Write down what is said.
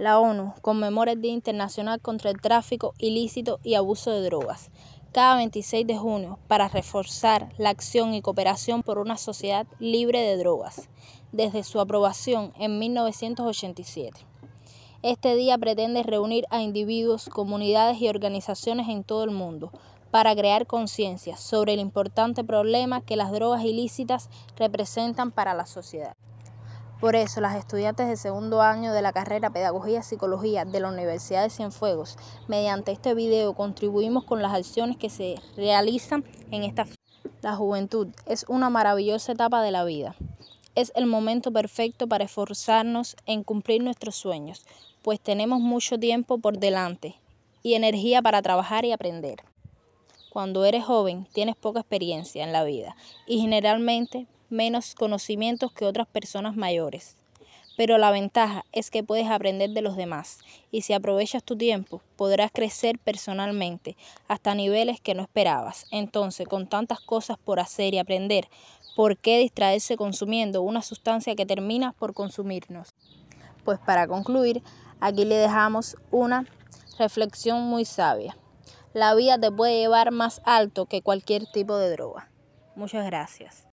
La ONU conmemora el Día Internacional contra el Tráfico Ilícito y Abuso de Drogas cada 26 de junio para reforzar la acción y cooperación por una sociedad libre de drogas, desde su aprobación en 1987. Este día pretende reunir a individuos, comunidades y organizaciones en todo el mundo para crear conciencia sobre el importante problema que las drogas ilícitas representan para la sociedad. Por eso, las estudiantes de segundo año de la carrera Pedagogía y Psicología de la Universidad de Cienfuegos, mediante este video contribuimos con las acciones que se realizan en esta La juventud es una maravillosa etapa de la vida. Es el momento perfecto para esforzarnos en cumplir nuestros sueños, pues tenemos mucho tiempo por delante y energía para trabajar y aprender cuando eres joven tienes poca experiencia en la vida y generalmente menos conocimientos que otras personas mayores. Pero la ventaja es que puedes aprender de los demás y si aprovechas tu tiempo podrás crecer personalmente hasta niveles que no esperabas. Entonces, con tantas cosas por hacer y aprender, ¿por qué distraerse consumiendo una sustancia que termina por consumirnos? Pues para concluir, aquí le dejamos una reflexión muy sabia la vida te puede llevar más alto que cualquier tipo de droga. Muchas gracias.